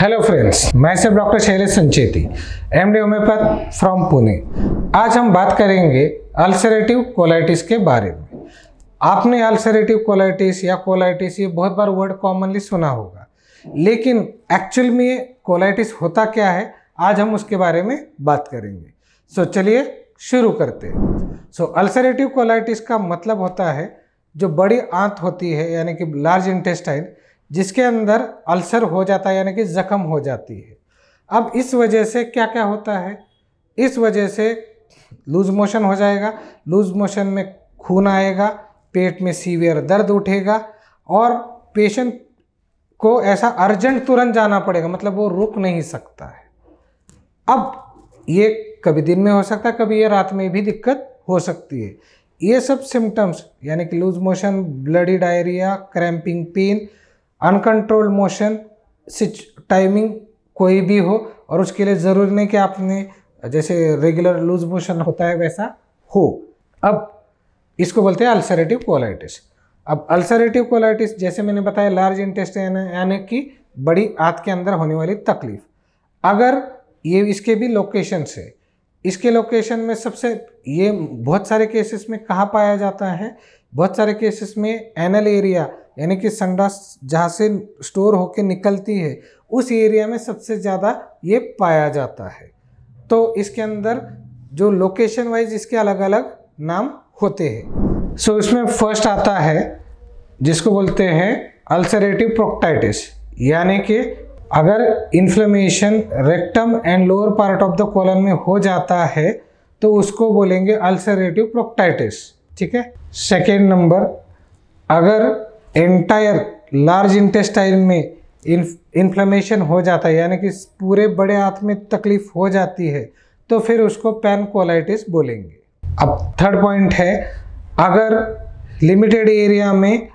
hello friends मैं सब doctor Shailesh Sancheti M D homeopath from Pune आज हम बात करेंगे अल्सरेटिव कोलाइटिस के बारे में आपने अल्सरेटिव कोलाइटिस या कोलाइटिस ये बहुत बार वर्ड कॉमनली सुना होगा लेकिन एक्चुअल में ये कोलाइटिस होता क्या है आज हम उसके बारे में बात करेंगे सो so, चलिए शुरू करते हैं सो अल्सरेटिव कोलाइटिस का मतलब होता है जो बड़ी आंत होती है यानी कि लार्ज इंटेस्टाइन जिसके अंदर अल्सर हो जाता है यानी कि जख्म हो जाती है अब इस वजह से क्या क्या होता है इस वजह से लूज़ मोशन हो जाएगा लूज़ मोशन में खून आएगा पेट में सीवियर दर्द उठेगा और पेशेंट को ऐसा अर्जेंट तुरंत जाना पड़ेगा मतलब वो रुक नहीं सकता है अब ये कभी दिन में हो सकता है कभी ये रात में भी दिक्कत हो सकती है ये सब सिम्टम्स यानी कि loose motion bloody diarrhoea cramping pain uncontrolled motion such timing कोई भी हो और उसके लिए ज़रूरी नहीं कि आपने जैसे रेगुलर लूज मोशन होता है वैसा हो अब इसको बोलते हैं अल्सरेटिव कोलाइटिस अब अल्सरेटिव कोलाइटिस जैसे मैंने बताया लार्ज इंटेस्ट यानी कि बड़ी आँख के अंदर होने वाली तकलीफ अगर ये इसके भी लोकेशन से इसके लोकेशन में सबसे ये बहुत सारे केसेस में कहाँ पाया जाता है बहुत सारे केसेस में एनल एरिया यानी कि संडा जहाँ से स्टोर होकर निकलती है उस एरिया में सबसे ज़्यादा ये पाया जाता है तो इसके अंदर जो लोकेशन वाइज इसके अलग अलग नाम होते हैं सो so, इसमें फर्स्ट आता है जिसको बोलते हैं अल्सरेटिव प्रोक्टाइटिस यानी कि अगर inflammation rectum and lower part of the colon में हो जाता है तो उसको बोलेंगे अल्सरेटिव प्रोक्टाइटिस ठीक है सेकेंड नंबर अगर एंटायर लार्ज इंटेस्टाइन में इन्फ्लेमेशन हो जाता है यानी कि पूरे बड़े हाथ में तकलीफ हो जाती है तो फिर उसको पैनकोलाइटिस बोलेंगे अब थर्ड पॉइंट है अगर लिमिटेड एरिया में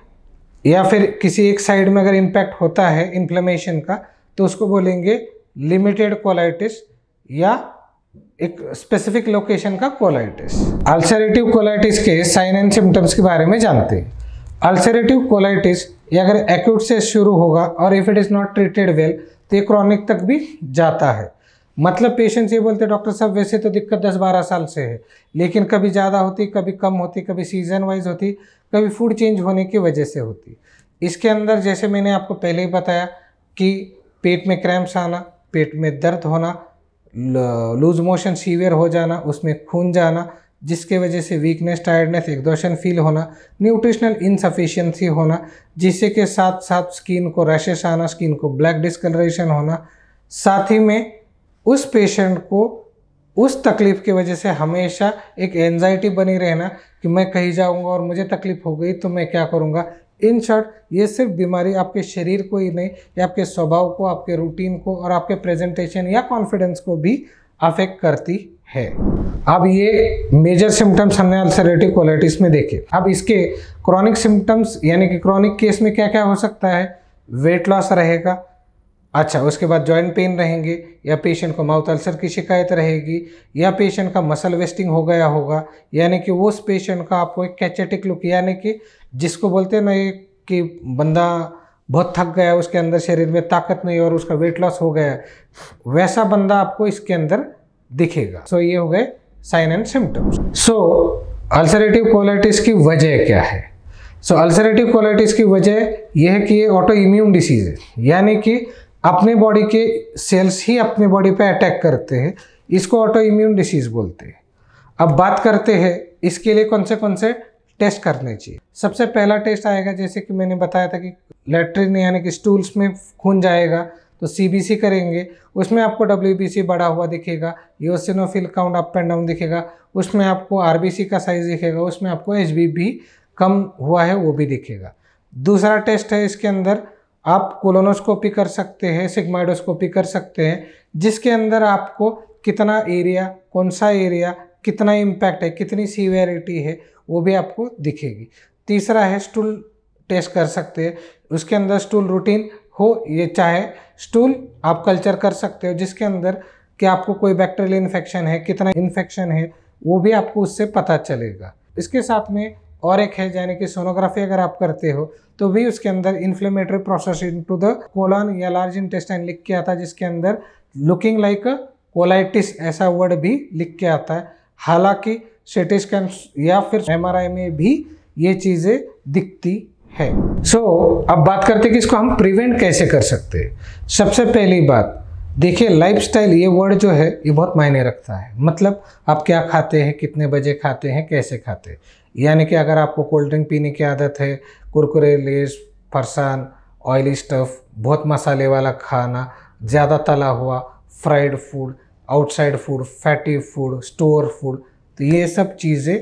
या फिर किसी एक साइड में अगर इम्पैक्ट होता है इन्फ्लेमेशन का तो उसको बोलेंगे लिमिटेड कोलाइटिस या एक स्पेसिफिक लोकेशन का कोलाइटिस अल्सरेटिव कोलाइटिस के साइन एंड सिम्टम्स के बारे में जानते हैं अल्सरेटिव कोलाइटिस ये अगर एक्यूट से शुरू होगा और if it is not treated well तो ये क्रॉनिक तक भी जाता है मतलब पेशेंट्स ये बोलते डॉक्टर साहब वैसे तो दिक्कत 10-12 साल से है लेकिन कभी ज़्यादा होती कभी कम होती कभी सीजन वाइज होती कभी फूड चेंज होने की वजह से होती इसके अंदर जैसे मैंने आपको पहले ही बताया कि पेट में क्रैम्प्स आना पेट में दर्द होना लूज मोशन सीवियर हो जाना उसमें खून जाना जिसके वजह से वीकनेस टायर्डनेस एग्जॉशन फील होना न्यूट्रिशनल इनसफिशियंसी होना जिसे के साथ साथ स्किन को रैशेस आना स्किन को ब्लैक डिस्कलरेशन होना साथ ही में उस पेशेंट को उस तकलीफ़ की वजह से हमेशा एक एनजाइटी बनी रहना कि मैं कहीं जाऊंगा और मुझे तकलीफ़ हो गई तो मैं क्या करूंगा इन शॉर्ट ये सिर्फ बीमारी आपके शरीर को ही नहीं या आपके स्वभाव को आपके रूटीन को और आपके प्रेजेंटेशन या कॉन्फिडेंस को भी अफेक्ट करती है अब ये मेजर सिम्टम्स हमने अल्सरेटिव क्वालिटीज में देखे अब इसके क्रॉनिक सिम्टम्स यानी कि क्रॉनिक केस में क्या क्या हो सकता है वेट लॉस रहेगा अच्छा उसके बाद जॉइंट पेन रहेंगे या पेशेंट को माउथ अल्सर की शिकायत रहेगी या पेशेंट का मसल वेस्टिंग हो गया होगा यानी कि उस पेशेंट का आपको एक कैचेटिक लुक यानी कि जिसको बोलते हैं ना कि बंदा बहुत थक गया उसके अंदर शरीर में ताकत नहीं और उसका वेट लॉस हो गया वैसा बंदा आपको इसके अंदर दिखेगा सो so, ये हो गए sign and symptoms so ulcerative colitis की वजह क्या है सो अल्सरेटिव क्वालिटीज की वजह यह है कि ये ऑटो इम्यून डिसीज है यानी कि अपने बॉडी के सेल्स ही अपने बॉडी पे अटैक करते हैं इसको ऑटो इम्यून डिसीज बोलते हैं अब बात करते हैं इसके लिए कौन से कौन से टेस्ट करने चाहिए सबसे पहला टेस्ट आएगा जैसे कि मैंने बताया था कि लेटरिन यानी कि स्टूल्स में खून जाएगा तो सी करेंगे उसमें आपको डब्ल्यू बढ़ा हुआ दिखेगा eosinophil count up and down दिखेगा उसमें आपको आर का साइज़ दिखेगा उसमें आपको एच बी कम हुआ है वो भी दिखेगा दूसरा टेस्ट है इसके अंदर आप कोलोनोस्कोपी कर सकते हैं सिग्माइडोस्कोपी कर सकते हैं जिसके अंदर आपको कितना एरिया कौन सा एरिया कितना इम्पैक्ट है कितनी सीवियरिटी है वो भी आपको दिखेगी तीसरा है स्टूल टेस्ट कर सकते हैं उसके अंदर स्टूल रूटीन हो ये चाहे स्टूल आप कल्चर कर सकते हो जिसके अंदर कि आपको कोई बैक्टीरियल इन्फेक्शन है कितना इन्फेक्शन है वो भी आपको उससे पता चलेगा इसके साथ में और एक है यानी कि सोनोग्राफी अगर आप करते हो तो भी उसके अंदर inflammatory process into the colon या लार्ज इंटेस्टाइन लिख के आता है जिसके अंदर लुकिंग लाइक कोलाइटिस ऐसा वर्ड भी लिख के आता है हालांकि सिटी स्कैन या फिर आई में भी ये चीज़ें दिखती है सो so, अब बात करते हैं कि इसको हम प्रिवेंट कैसे कर सकते हैं सबसे पहली बात देखिए लाइफस्टाइल ये वर्ड जो है ये बहुत मायने रखता है मतलब आप क्या खाते हैं कितने बजे खाते हैं कैसे खाते हैं यानी कि अगर आपको कोल्ड ड्रिंक पीने की आदत है कुरकुरे लेस फरसान ऑयली स्टफ़ बहुत मसाले वाला खाना ज़्यादा तला हुआ fried food outside food fatty food store food तो ये सब चीज़ें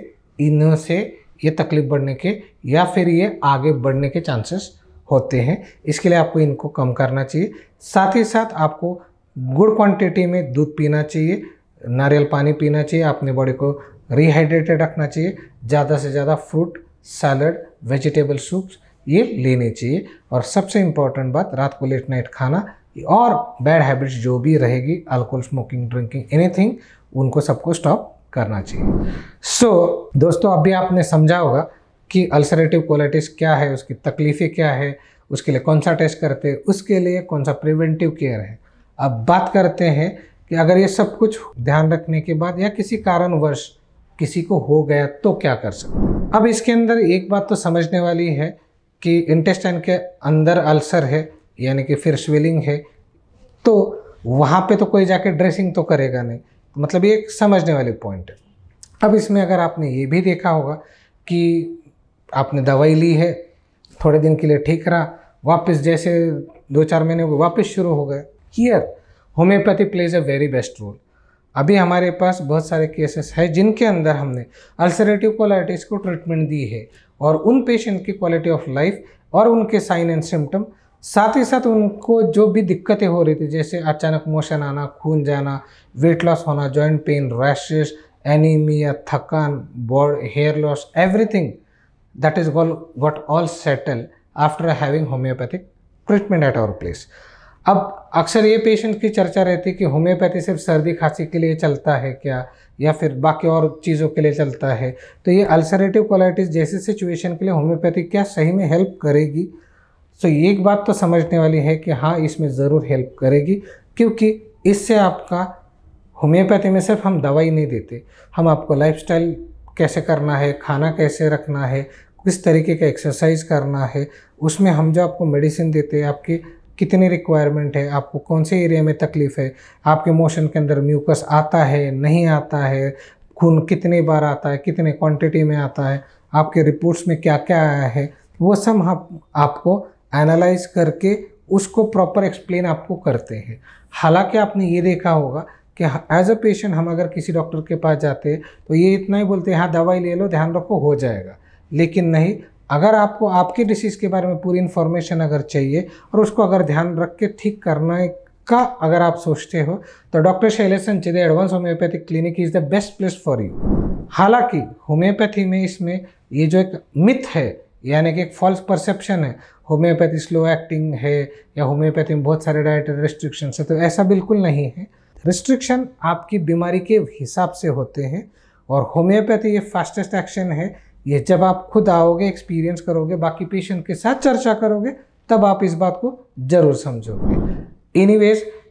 इनों से ये तकलीफ बढ़ने के या फिर ये आगे बढ़ने के चांसेस होते हैं इसके लिए आपको इनको कम करना चाहिए साथ ही साथ आपको गुड क्वांटिटी में दूध पीना चाहिए नारियल पानी पीना चाहिए अपने बॉडी को रिहाइड्रेटेड रखना चाहिए ज़्यादा से ज़्यादा फ्रूट सैलड वेजिटेबल सूप्स ये लेने चाहिए और सबसे इम्पॉर्टेंट बात रात को लेट नाइट खाना और बैड हैबिट्स जो भी रहेगी अल्कोहल स्मोकिंग ड्रिंकिंग एनीथिंग उनको सबको स्टॉप करना चाहिए सो so, दोस्तों अभी आपने समझा होगा कि अल्सरेटिव क्वालिटीज क्या है उसकी तकलीफ़ें क्या है उसके लिए कौन सा टेस्ट करते हैं उसके लिए कौन सा प्रिवेंटिव केयर है अब बात करते हैं कि अगर ये सब कुछ ध्यान रखने के बाद या किसी कारणवश किसी को हो गया तो क्या कर सकते अब इसके अंदर एक बात तो समझने वाली है कि इंटेस्टाइन के अंदर अल्सर है यानी कि फिर स्वेलिंग है तो वहाँ पे तो कोई जाके ड्रेसिंग तो करेगा नहीं मतलब ये एक समझने वाले पॉइंट है अब इसमें अगर आपने ये भी देखा होगा कि आपने दवाई ली है थोड़े दिन के लिए ठीक रहा वापस जैसे दो चार महीने हो गए वापस शुरू हो गए here homeopathy plays a very best role अभी हमारे पास बहुत सारे केसेस हैं जिनके अंदर हमने अल्सरेटिव कोलाइटिस को ट्रीटमेंट दी है और उन पेशेंट की क्वालिटी ऑफ लाइफ और उनके साइन एंड सिम्टम साथ ही साथ उनको जो भी दिक्कतें हो रही थी जैसे अचानक मोशन आना खून जाना वेट लॉस होना जॉइंट पेन रैशेस एनीमिया थकान bald hair loss everything that is goal got all settle after having homeopathic treatment at our place अब अक्सर ये पेशेंट की चर्चा रहती है कि होम्योपैथी सिर्फ सर्दी खांसी के लिए चलता है क्या या फिर बाकी और चीज़ों के लिए चलता है तो ये अल्सरेटिव क्वालिटीज जैसी सिचुएशन के लिए होम्योपैथी क्या सही में हेल्प करेगी सो so, एक बात तो समझने वाली है कि हाँ इसमें ज़रूर हेल्प करेगी क्योंकि इससे आपका होम्योपैथी में सिर्फ हम दवाई नहीं देते हम आपको लाइफस्टाइल कैसे करना है खाना कैसे रखना है किस तरीके का एक्सरसाइज करना है उसमें हम जो आपको मेडिसिन देते हैं आपकी कितनी रिक्वायरमेंट है आपको कौन से एरिया में तकलीफ़ है आपके मोशन के अंदर म्यूकस आता है नहीं आता है खून कितनी बार आता है कितने क्वांटिटी में आता है आपके रिपोर्ट्स में क्या क्या आया है वो सब हम आपको एनालाइज करके उसको प्रॉपर एक्सप्लेन आपको करते हैं हालांकि आपने ये देखा होगा कि एज अ पेशेंट हम अगर किसी डॉक्टर के पास जाते हैं तो ये इतना ही बोलते हैं हाँ दवाई ले लो ध्यान रखो हो जाएगा लेकिन नहीं अगर आपको आपके डिसीज़ के बारे में पूरी इन्फॉर्मेशन अगर चाहिए और उसको अगर ध्यान रख के ठीक करना का अगर आप सोचते हो तो doctor Shailesh Sanchit advance homeopathic clinic is the best place for you हालांकि होम्योपैथी में इसमें ये जो एक मिथ है यानी कि एक फॉल्स परसेप्शन है होम्योपैथी स्लो एक्टिंग है या होम्योपैथी में बहुत सारे डाइट रिस्ट्रिक्शन है तो ऐसा बिल्कुल नहीं है रिस्ट्रिक्शन आपकी बीमारी के हिसाब से होते हैं और होम्योपैथी ये फास्टेस्ट एक्शन है ये जब आप खुद आओगे एक्सपीरियंस करोगे बाकी पेशेंट के साथ चर्चा करोगे तब आप इस बात को ज़रूर समझोगे एनी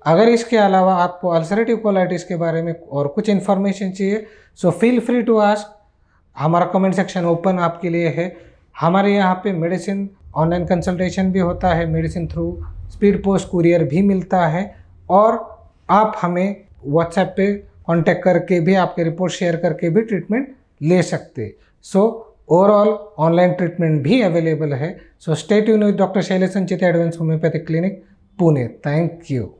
अगर इसके अलावा आपको अल्सरेटिव क्वालिटीज के बारे में और कुछ इन्फॉर्मेशन चाहिए so feel free to ask हमारा कमेंट सेक्शन ओपन आपके लिए है हमारे यहाँ पे मेडिसिन ऑनलाइन कंसल्टेशन भी होता है medicine through speed post courier भी मिलता है और आप हमें व्हाट्सएप पे कांटेक्ट करके भी आपके रिपोर्ट शेयर करके भी ट्रीटमेंट ले सकते सो ओवरऑल ऑनलाइन ट्रीटमेंट भी अवेलेबल है सो स्टेट यून with doctor Shailesh Sanchit advance homeopathic clinic Pune thank you